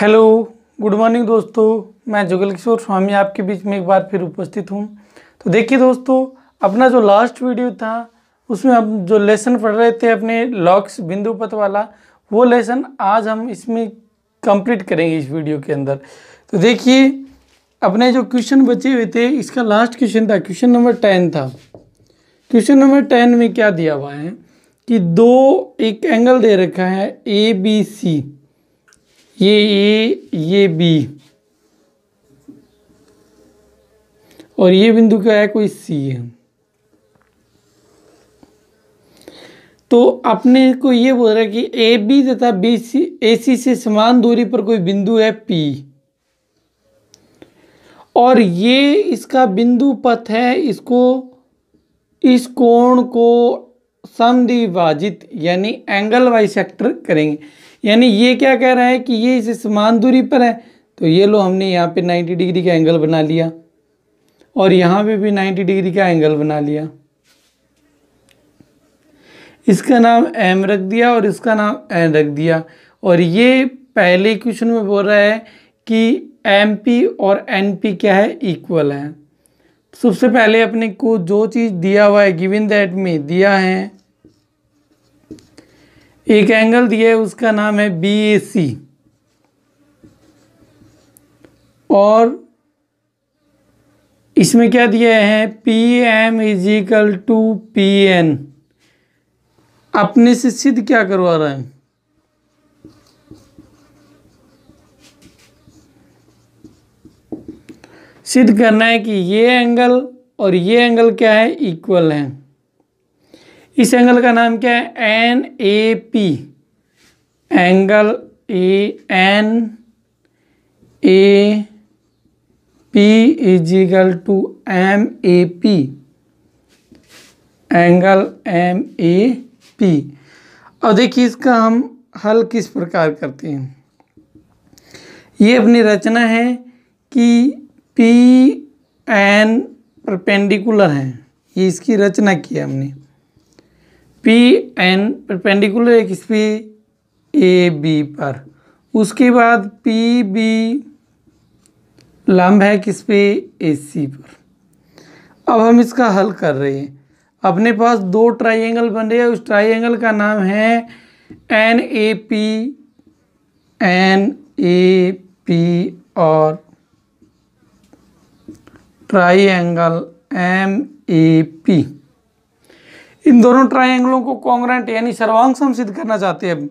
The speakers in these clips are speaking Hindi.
हेलो गुड मॉर्निंग दोस्तों मैं जुगल किशोर स्वामी आपके बीच में एक बार फिर उपस्थित हूँ तो देखिए दोस्तों अपना जो लास्ट वीडियो था उसमें हम जो लेसन पढ़ रहे थे अपने लॉक्स बिंदुपत वाला वो लेसन आज हम इसमें कंप्लीट करेंगे इस वीडियो के अंदर तो देखिए अपने जो क्वेश्चन बचे हुए थे इसका लास्ट क्वेश्चन था क्वेश्चन नंबर टेन था क्वेश्चन नंबर टेन में क्या दिया हुआ है कि दो एक एंगल दे रखा है ए बी सी ये ए ये बी और ये बिंदु क्या है कोई सी है तो अपने को ये बोल रहा है कि ए बी तथा बी सी ए सी से समान दूरी पर कोई बिंदु है पी और ये इसका बिंदु पथ है इसको इस कोण को समद्विभाजित यानी एंगल वाइज सेक्टर करेंगे यानी ये क्या कह रहा है कि ये इस समान दूरी पर है तो ये लो हमने यहाँ पे 90 डिग्री का एंगल बना लिया और यहाँ पे भी 90 डिग्री का एंगल बना लिया इसका नाम एम रख दिया और इसका नाम एन रख दिया और ये पहले क्वेश्चन में बोल रहा है कि एम पी और एन पी क्या है इक्वल है सबसे पहले अपने को जो चीज़ दिया हुआ है गिविन दैट में दिया है एक एंगल दिया है उसका नाम है बी ए सी और इसमें क्या दिया है P M equal to P N अपने से सिद्ध क्या करवा रहा है सिद्ध करना है कि ये एंगल और ये एंगल क्या है इक्वल है इस एंगल का नाम क्या है N A P angle A N A P equal to M A P angle M A P और देखिए इसका हम हल किस प्रकार करते हैं ये अपनी रचना है कि पी एन परपेंडिकुलर है ये इसकी रचना की है हमने पी एन परपेंडिकुलर एक इस ए बी पर उसके बाद पी बी लंब है किस पे ए सी पर अब हम इसका हल कर रहे हैं अपने पास दो ट्राइंगल बन रहे हैं उस ट्राइंगल का नाम है N A P N A P और ट्राइंगल एम ए पी इन दोनों ट्राइंगलों को कॉन्ग्रेंट यानी सर्वांगसम सिद्ध करना चाहते हैं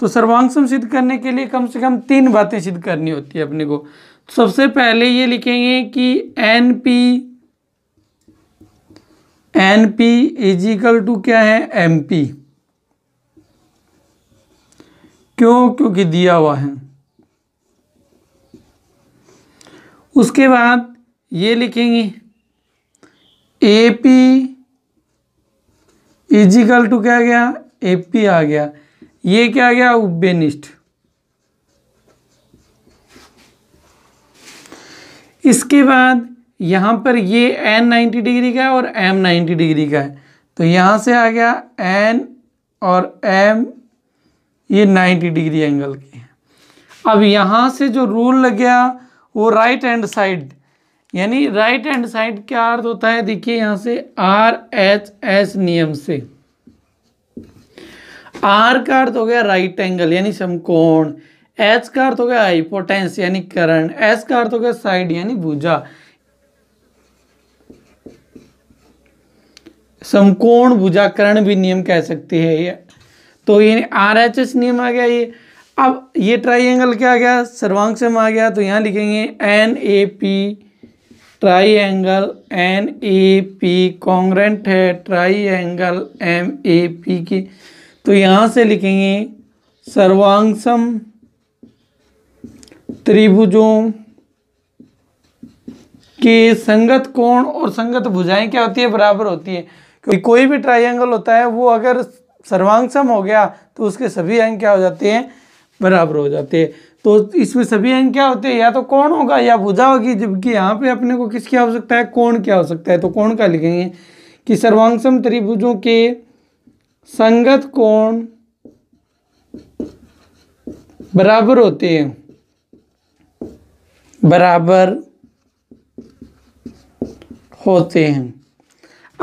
तो सर्वांगसम सिद्ध करने के लिए कम से कम तीन बातें सिद्ध करनी होती है अपने को तो सबसे पहले ये लिखेंगे कि N P N P equal to क्या है एम पी क्यों क्योंकि दिया हुआ है उसके बाद ये लिखेंगे ए पी इजिकल टू क्या गया एपी आ गया ये क्या गया उब्बेनिस्ट इसके बाद यहाँ पर ये एन नाइन्टी डिग्री का है और एम नाइन्टी डिग्री का है तो यहाँ से आ गया एन और एम ये नाइन्टी डिग्री एंगल के हैं अब यहाँ से जो रूल लग गया वो राइट हैंड साइड यानी राइट हैंड साइड क्या अर्थ होता है देखिए यहां से आर एच एस नियम से आर का अर्थ हो गया राइट एंगल यानी समकोण एच का अर्थ हो गया हाइपोटेंस यानी करण एस का अर्थ हो गया साइड यानी भुजा समकोण करण भी नियम कह सकते हैं ये तो ये आर एच एस नियम आ गया ये अब ये ट्राइंगल क्या आ गया सर्वांग से आ गया तो यहां लिखेंगे N A P triangle N A P congruent है triangle M A P की तो यहाँ से लिखेंगे सर्वांगसम त्रिभुजों के संगत कोण और संगत भुजाएं क्या होती है बराबर होती है क्योंकि कोई भी एंगल होता है वो अगर सर्वांगसम हो गया तो उसके सभी अंग क्या हो जाते हैं बराबर हो जाते हैं तो इसमें सभी अंग क्या होते हैं या तो कौन होगा या भुजा होगी जबकि यहाँ पे अपने को किसकी आवश्यकता है कौन क्या हो सकता है तो कौन का लिखेंगे कि सर्वांगसम त्रिभुजों के संगत कोण बराबर होते हैं बराबर होते हैं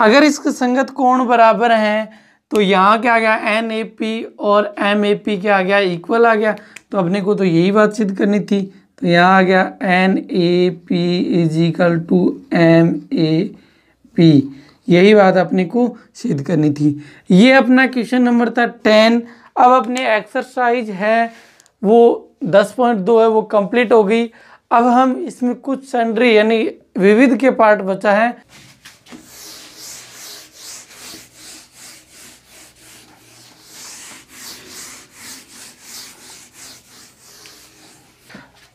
अगर इसके संगत कोण बराबर हैं तो यहाँ क्या आ गया एन ए पी और एम ए पी क्या आ गया इक्वल आ गया तो अपने को तो यही बातचीत करनी थी तो यहाँ आ गया N A P equal to M A P यही बात अपने को सिद्ध करनी थी ये अपना क्वेश्चन नंबर था टेन अब अपने एक्सरसाइज है वो दस पॉइंट दो है वो कंप्लीट हो गई अब हम इसमें कुछ संडरी यानी विविध के पार्ट बचा है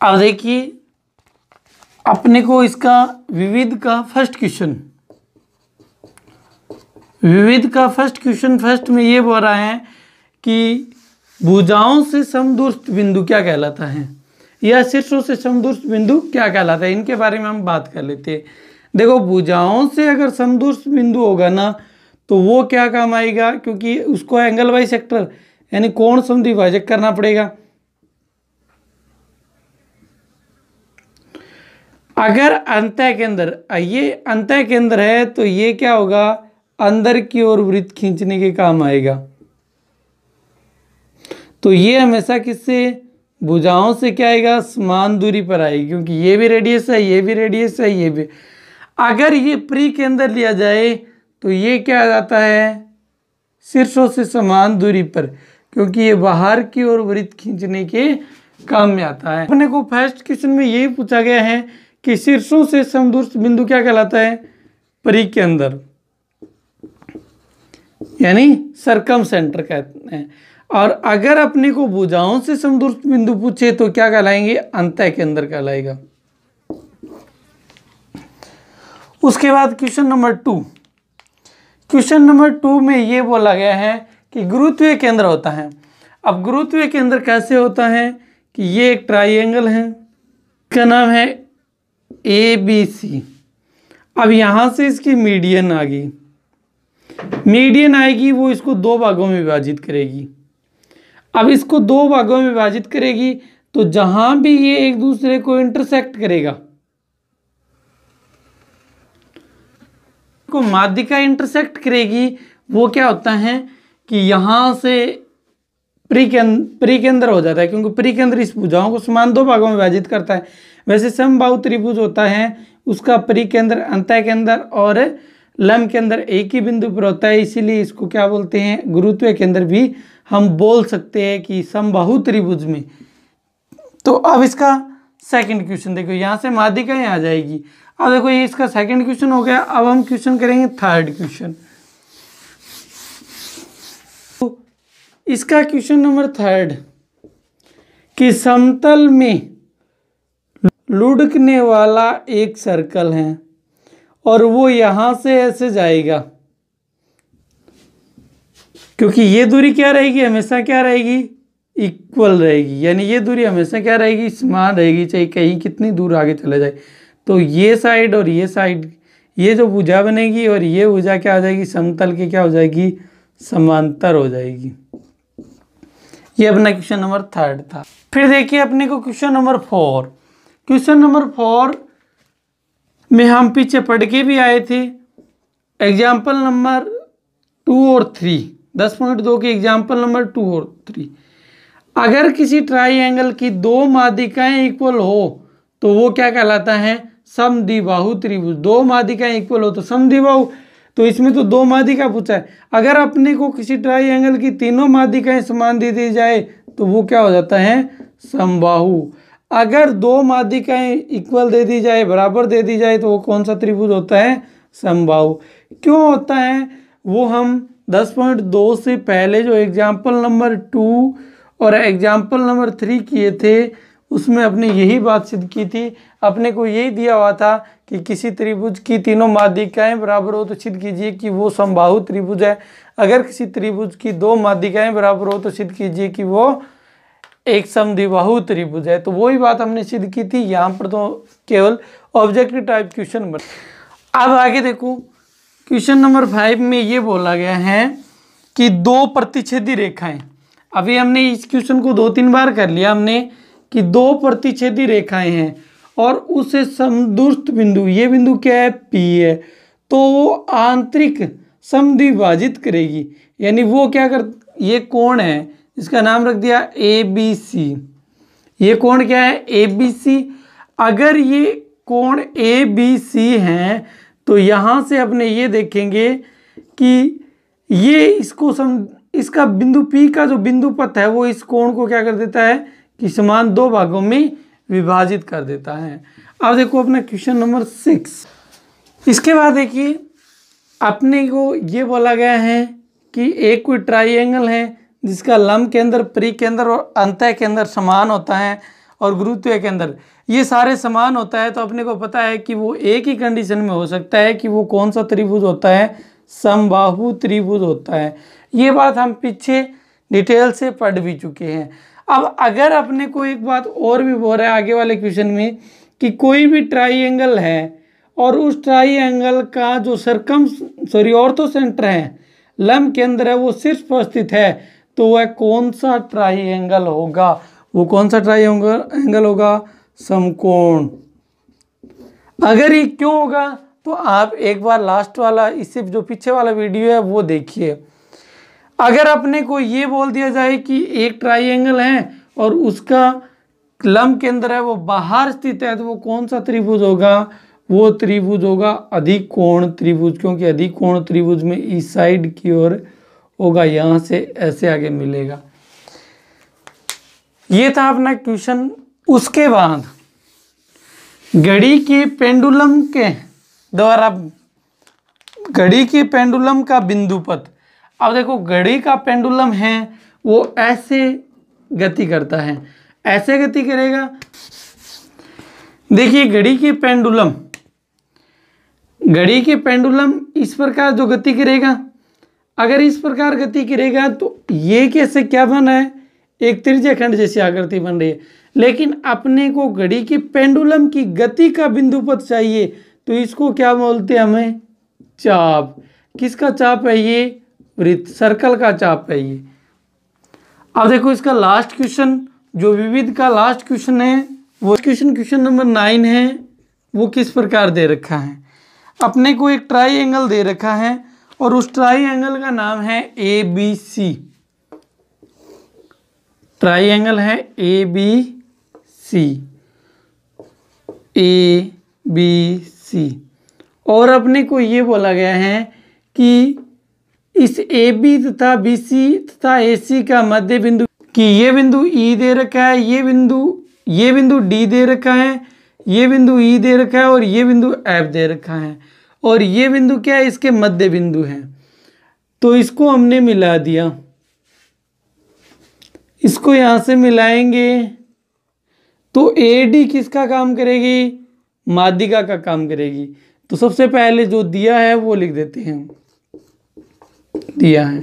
अब देखिए अपने को इसका विविध का फर्स्ट क्वेश्चन विविध का फर्स्ट क्वेश्चन फर्स्ट में ये बोल रहा है कि भुजाओं से समदूरस्थ बिंदु क्या कहलाता है या शीर्षों से समदूरस्थ बिंदु क्या कहलाता है इनके बारे में हम बात कर लेते हैं देखो भुजाओं से अगर समदूरस्थ बिंदु होगा ना तो वो क्या काम आएगा क्योंकि उसको एंगल वाइज सेक्टर यानी कोण सम विभाजक करना पड़ेगा अगर अंत केंद्र ये अंत केंद्र है तो ये क्या होगा अंदर की ओर वृत्त खींचने के काम आएगा तो ये हमेशा किससे भुजाओं से क्या आएगा समान दूरी पर आएगी क्योंकि ये भी रेडियस है ये भी रेडियस है ये भी अगर ये प्री अंदर लिया जाए तो ये क्या आ जाता है शीर्षों से समान दूरी पर क्योंकि ये बाहर की ओर वृत्त खींचने के काम में आता है अपने को फर्स्ट क्वेश्चन में यही पूछा गया है कि शीर्षों से समदूर बिंदु क्या कहलाता है परी के अंदर यानी सरकम सेंटर कहते हैं और अगर अपने को भुजाओं से समदूर बिंदु पूछे तो क्या कहलाएंगे अंत के अंदर कहलाएगा उसके बाद question number two question number two में ये बोला गया है कि गुरुत्वीय केंद्र होता है अब गुरुत्वीय केंद्र कैसे होता है कि ये एक ट्राइंगल है क्या नाम है ए बी सी अब यहाँ से इसकी मीडियन आ गई मीडियन आएगी वो इसको दो भागों में विभाजित करेगी अब इसको दो भागों में विभाजित करेगी तो जहां भी ये एक दूसरे को इंटरसेक्ट करेगा को माध्यिका इंटरसेक्ट करेगी वो क्या होता है कि यहां से प्रिकेंद्र प्रिकेंद्र हो जाता है क्योंकि प्रिकेंद्र इस पूजाओं को समान दो भागों में विभाजित करता है वैसे समबाहु त्रिभुज होता है उसका परी के अंदर अंतः के अंदर और लम के अंदर एक ही बिंदु पर होता है इसीलिए इसको क्या बोलते हैं गुरुत्व के अंदर भी हम बोल सकते हैं कि समबाहु त्रिभुज में तो अब इसका सेकंड क्वेश्चन देखो यहाँ से माध्यिकाएँ आ जाएगी अब देखो ये इसका सेकंड क्वेश्चन हो गया अब हम क्वेश्चन करेंगे थर्ड क्वेश्चन तो इसका क्वेश्चन नंबर थर्ड कि समतल में लुढ़कने वाला एक सर्कल है और वो यहाँ से ऐसे जाएगा क्योंकि ये दूरी क्या रहेगी हमेशा क्या रहेगी इक्वल रहेगी यानी ये दूरी हमेशा क्या रहेगी समान रहेगी चाहे कहीं कितनी दूर आगे चले जाए तो ये साइड और ये साइड ये जो भुजा बनेगी और ये भुजा क्या हो जाएगी समतल की क्या हो जाएगी समांतर हो जाएगी ये अपना क्वेश्चन नंबर थर्ड था फिर देखिए अपने को question number four question number four में हम पीछे पढ़ के भी आए थे एग्जाम्पल नंबर टू और थ्री दस पॉइंट दो की एग्जाम्पल नंबर टू और थ्री अगर किसी ट्राइंगल की दो मादिकाएं इक्वल हो तो वो क्या कहलाता है बाहू त्रिभुज दो मादिकाएं इक्वल हो तो बाहू तो इसमें तो दो मादिका पूछा है अगर अपने को किसी ट्राइंगल की तीनों मादिकाएं समान दे दी जाए तो वो क्या हो जाता है समबाहु अगर दो माध्यिकाएं इक्वल दे दी जाए बराबर दे दी जाए तो वो कौन सा त्रिभुज होता है संभाव क्यों होता है वो हम 10.2 से पहले जो एग्जाम्पल नंबर टू और एग्जाम्पल नंबर थ्री किए थे उसमें अपने यही बात सिद्ध की थी अपने को यही दिया हुआ था कि किसी त्रिभुज की तीनों माध्यिकाएं बराबर हो तो सिद्ध कीजिए कि वो संभाव त्रिभुज है अगर किसी त्रिभुज की दो माध्यिकाएं बराबर हो तो सिद्ध कीजिए कि वो एक समदिबाहु त्रिभुज है तो वही बात हमने सिद्ध की थी यहाँ पर तो केवल ऑब्जेक्टिव टाइप क्वेश्चन बन अब आगे देखो क्वेश्चन नंबर फाइव में ये बोला गया है कि दो प्रतिच्छेदी रेखाएं अभी हमने इस क्वेश्चन को दो तीन बार कर लिया हमने कि दो प्रतिच्छेदी रेखाएं हैं और उसे समदुष्ट बिंदु ये बिंदु क्या है पी है तो वो आंतरिक समद्विभाजित करेगी यानी वो क्या कर ये कोण है इसका नाम रख दिया ए बी सी ये कोण क्या है ए बी सी अगर ये कोण ए बी सी हैं तो यहाँ से अपने ये देखेंगे कि ये इसको सम इसका बिंदु पी का जो बिंदु पथ है वो इस कोण को क्या कर देता है कि समान दो भागों में विभाजित कर देता है अब देखो अपना क्वेश्चन नंबर सिक्स इसके बाद देखिए अपने को ये बोला गया है कि एक कोई ट्राइंगल है जिसका लम के अंदर प्री के अंदर और अंत के अंदर समान होता है और गुरुत्व के अंदर ये सारे समान होता है तो अपने को पता है कि वो एक ही कंडीशन में हो सकता है कि वो कौन सा त्रिभुज होता है समबाहु त्रिभुज होता है ये बात हम पीछे डिटेल से पढ़ भी चुके हैं अब अगर अपने को एक बात और भी बोल रहा है आगे वाले क्वेश्चन में कि कोई भी ट्राई है और उस ट्राई का जो सरकम सॉरी तो सेंटर है लम केंद्र है वो सिर्फ उपस्थित है तो वह कौन सा ट्राई एंगल होगा वो कौन सा ट्राई एंगल होगा समकोण अगर ये क्यों होगा तो आप एक बार लास्ट वाला इससे जो पीछे वाला वीडियो है वो देखिए अगर अपने को ये बोल दिया जाए कि एक ट्राई एंगल है और उसका लम केंद्र है वो बाहर स्थित है तो वो कौन सा त्रिभुज होगा वो त्रिभुज होगा अधिक कोण त्रिभुज क्योंकि अधिक कोण त्रिभुज में इस साइड की ओर होगा यहाँ से ऐसे आगे मिलेगा ये था अपना क्वेश्चन उसके बाद घड़ी के पेंडुलम के द्वारा घड़ी के पेंडुलम का बिंदु पथ अब देखो घड़ी का पेंडुलम है वो ऐसे गति करता है ऐसे गति करेगा देखिए घड़ी की पेंडुलम घड़ी के पेंडुलम इस प्रकार जो गति करेगा अगर इस प्रकार गति गिरेगा तो ये कैसे क्या बना है एक त्रिज्याखंड जैसी आकृति बन रही है लेकिन अपने को घड़ी की पेंडुलम की गति का बिंदु पथ चाहिए तो इसको क्या बोलते हैं हमें चाप किसका चाप है ये वृत्त सर्कल का चाप है ये अब देखो इसका लास्ट क्वेश्चन जो विविध का लास्ट क्वेश्चन है वो क्वेश्चन क्वेश्चन नंबर नाइन है वो किस प्रकार दे रखा है अपने को एक ट्राई एंगल दे रखा है और उस ट्राई एंगल का नाम है A B C triangle है A B C A B सी और अपने को ये बोला गया है कि इस ए बी तथा बी सी तथा ए सी का मध्य बिंदु कि ये बिंदु ई e दे रखा है ये बिंदु ये बिंदु डी दे रखा है ये बिंदु ई e दे रखा है और ये बिंदु एफ दे रखा है और ये बिंदु क्या है इसके मध्य बिंदु हैं तो इसको हमने मिला दिया इसको यहाँ से मिलाएंगे तो ए डी किसका काम करेगी माध्यिका का काम करेगी तो सबसे पहले जो दिया है वो लिख देते हैं दिया है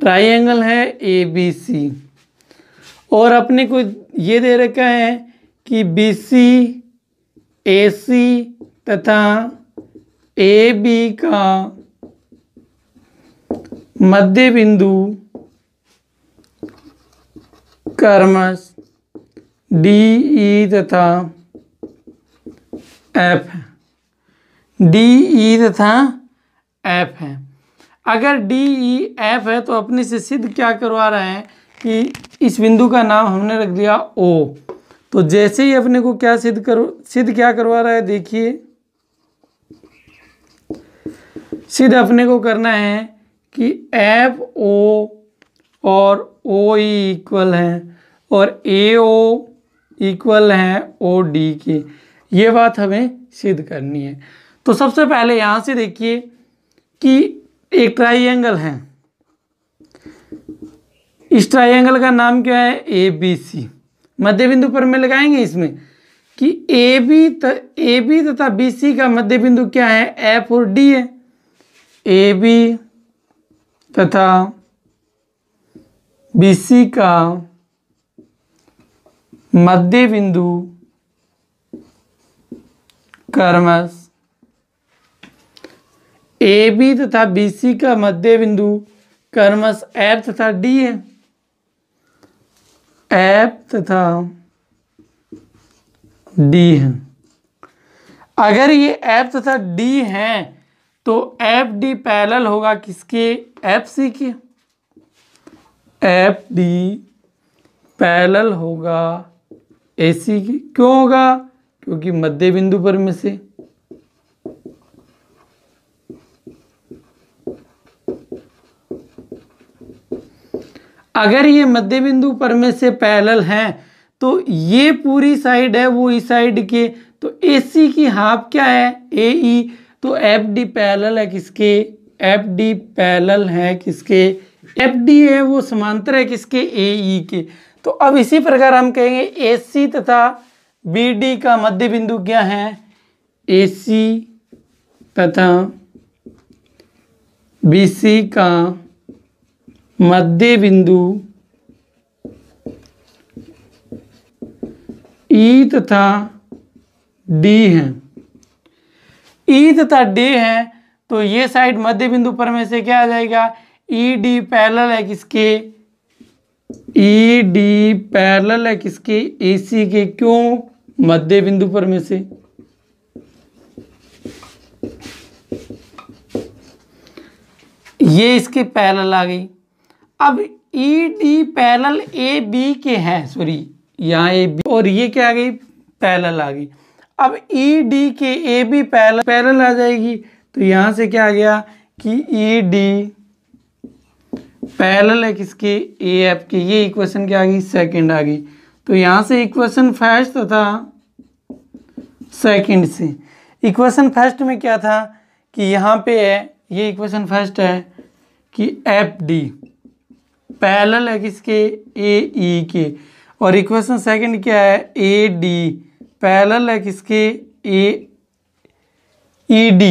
ट्राइंगल है ए बी सी और अपने को ये दे रखा है कि बी सी ए सी तथा ए बी का मध्य बिंदु कर्मस डी ई e तथा एफ है डी ई e तथा एफ है अगर डी ई एफ है तो अपने से सिद्ध क्या करवा रहे हैं कि इस बिंदु का नाम हमने रख दिया ओ तो जैसे ही अपने को क्या सिद्ध करो सिद्ध क्या करवा रहा है देखिए सीधा अपने को करना है कि एफ ओ और ओ इक्वल है और ए ओ इक्वल है ओ डी के ये बात हमें सिद्ध करनी है तो सबसे पहले यहाँ से देखिए कि एक ट्राइंगल है इस ट्राइंगल का नाम क्या है ए बी सी मध्य बिंदु पर में लगाएंगे इसमें कि ए बी ए बी तथा बी सी का मध्य बिंदु क्या है एफ और डी है ए बी तथा बी सी का मध्य बिंदु कर्मस ए बी तथा बी सी का मध्य बिंदु कर्मस एफ तथा डी है एफ तथा डी है अगर ये एफ तथा डी हैं तो एफ डी पैरल होगा किसके एफ सी के एफ डी पैरल होगा ए सी के क्यों होगा क्योंकि मध्य बिंदु पर में से अगर ये मध्य बिंदु पर में से पैरल है तो ये पूरी साइड है वो इस साइड के तो ए सी की हाफ क्या है ए ई e तो एफ डी पैरल है किसके एफ डी पैरल है किसके एफ डी है वो समांतर है किसके ए ई e के तो अब इसी प्रकार हम कहेंगे ए सी तथा बी डी का मध्य बिंदु क्या है ए सी तथा बी सी का मध्य बिंदु ई e तथा डी है ई तथा डे है तो ये साइड मध्य बिंदु पर में से क्या आ जाएगा ई डी पैरल है किसके ई डी पैरल है किसके ए सी के क्यों मध्य बिंदु पर में से ये इसके पैरल आ गई अब E D parallel A B के हैं सॉरी यहाँ ए बी और ये क्या आ गई पैरल आ गई अब ई e डी के ए बी पैरल पैरल आ जाएगी तो यहाँ से क्या आ गया कि ई डी पैरल है किसके ए एफ के ये इक्वेशन क्या आ गई सेकंड आ गई तो यहाँ से इक्वेशन फर्स्ट तो था सेकंड से इक्वेशन फर्स्ट में क्या था कि यहाँ पे है ये इक्वेशन फर्स्ट है कि एफ डी पैरल है किसके ए ई e के और इक्वेशन सेकंड क्या है ए डी पैरेलल है किसके A E D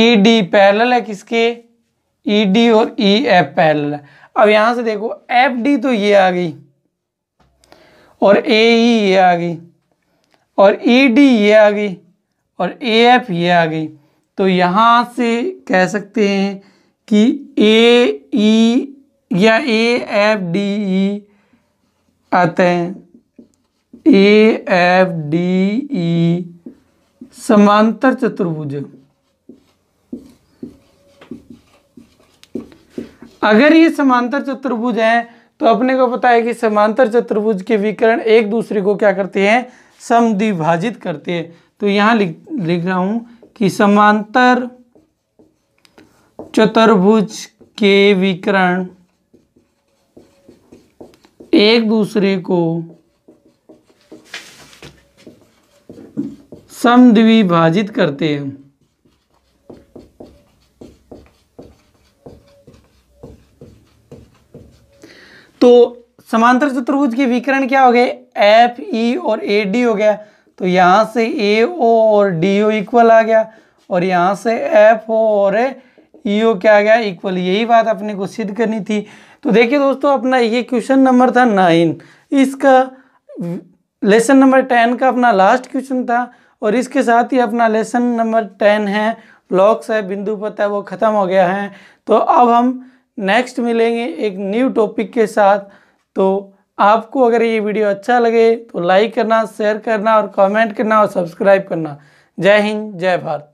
E D parallel है किसके ई e डी और ई एफ पैरेलल है अब यहां से देखो एफ डी तो ये आ गई और ए ई e ये आ गई और ई e डी ये आ गई और ए एफ ये आ गई तो यहां से कह सकते हैं कि ए ई या ए एफ डी ई आते हैं ए एफ डी ई समांतर चतुर्भुज अगर ये समांतर चतुर्भुज है तो अपने को पता है कि समांतर चतुर्भुज के विकरण एक दूसरे को क्या करते हैं समद्विभाजित करते हैं तो यहां लिख लिख रहा हूं कि समांतर चतुर्भुज के विकरण एक दूसरे को समद्विभाजित करते हैं तो समांतर चतुर्भुज के विकरण क्या हो गए एफ ई e और ए डी हो गया तो यहां से ए ओ और डी ओ इक्वल आ गया और यहां से एफ ओ और ई e ओ क्या आ गया इक्वल यही बात अपने को सिद्ध करनी थी तो देखिए दोस्तों अपना ये क्वेश्चन नंबर था नाइन इसका लेसन नंबर टेन का अपना लास्ट क्वेश्चन था और इसके साथ ही अपना लेसन नंबर टेन है ब्लॉक्स है बिंदु पता है वो ख़त्म हो गया है तो अब हम नेक्स्ट मिलेंगे एक न्यू टॉपिक के साथ तो आपको अगर ये वीडियो अच्छा लगे तो लाइक करना शेयर करना और कमेंट करना और सब्सक्राइब करना जय हिंद जय भारत